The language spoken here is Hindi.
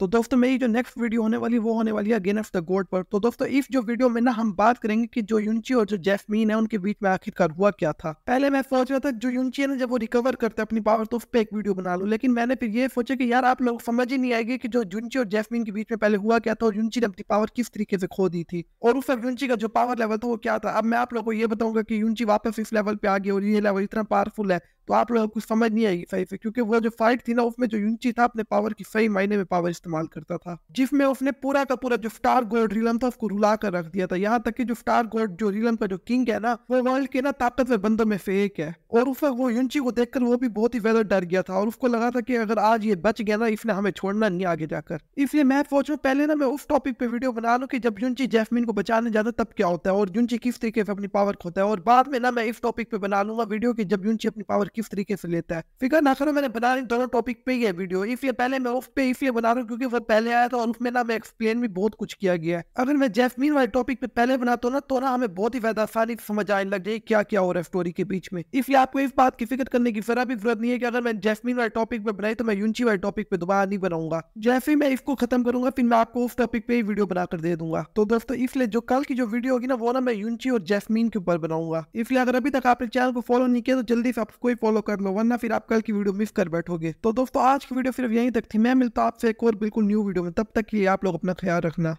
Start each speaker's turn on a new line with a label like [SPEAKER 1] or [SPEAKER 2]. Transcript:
[SPEAKER 1] तो दोस्तों मेरी जो नेक्स्ट वीडियो होने वाली वो होने वाली है गेन ऑफ द गोड पर तो दोस्तों इस जो वीडियो में ना हम बात करेंगे कि जो यूनची और जो जैसमीन है उनके बीच में आखिरकार हुआ क्या था पहले मैं सोच रहा था जो यूनची है ना जब वो रिकवर करते अपनी पावर तो उस पर एक वीडियो बना लू लेकिन मैंने फिर ये सोचा कि यार आप लोग समझ ही नहीं आएगी कि जो यूनची और जैसमीन के बीच में पहले हुआ क्या था और यूनची ने अपनी पावर किस तरीके से खो दी थी और उस सब यूनची का जो पावर लेवल था वो क्या था अब मैं आप लोग को ये बताऊंगा कि यूनची वापस इस लेवल पे आ गई और ये लेवल इतना पावरफुल है तो आप लोगों को समझ नहीं आएगी सही से क्योंकि वो जो फाइट थी ना उसमें जो यूंची था अपने पावर की सही मायने में पावर इस्तेमाल करता था जिसमें उसने पूरा का पूरा जो स्टार गोल्ड रिलम था उसको रुला कर रख दिया था यहाँ तक कि जो स्टार गोल्ड जो रिलम का जो किंग है ना वो वर्ल्ड के ना ताकतवर बंदों में से एक है और उस वो यूंची को देखकर वो भी बहुत ही ज्यादा डर गया था और उसको लगा था कि अगर आज ये बच गया ना इसने हमें छोड़ना नहीं आगे जाकर इसलिए मैं सोच रहा पहले ना मैं उस टॉपिक पे वीडियो बना लूँ की जब यूंची जैफमिन को बचाने जाता तब क्या होता है और यूंची किस तरीके से अपनी पावर खोता है और बाद में ना मैं इस टॉपिक पे बना लूंगा वीडियो की जब यूंची अपनी पावर किस तरीके से लेता है फिकर ना करो मैंने बना रही दोनों टॉपिक पे ही है वीडियो इसलिए पहले मैं उस पे इसलिए बना रहा हूँ क्योंकि वह पहले आया था और उसमें ना मैं एक्सप्लेन भी बहुत कुछ किया गया है अगर मैं जैसमीन वाले टॉपिक पे पहले बनाता हूँ ना तो ना हमें बहुत ही ज्यादा आसानी समझ आने लग जाए क्या क्या हो रहा है स्टोरी के बीच में इसलिए आपको इस बात की फिक्र करने की जरा भी जरूरत नहीं है कि अगर मैं जैसमीन वाले टॉपिक पे बनाई तो मैं यूनची वाले टॉपिक पे दोबारा नहीं बनाऊंगा जैसे ही मैं इसको खत्म करूंगा फिर मैं आपको उस टॉपिक पे ही वीडियो बनाकर दे दूंगा तो दोस्तों इसलिए जो कल की जो वीडियो होगी ना वो ना मैं यूनची और जैसमीन के ऊपर बनाऊंगा इसलिए अगर अभी तक आपने चैनल को फॉलो नहीं किया तो जल्दी से आपको फॉलो कर लो वरना फिर आप कल की वीडियो मिस कर बैठोगे तो दोस्तों आज की वीडियो सिर्फ यहीं तक थी मैं मिलता आपसे एक और बिल्कुल न्यू वीडियो में तब तक के लिए आप लोग अपना ख्याल रखना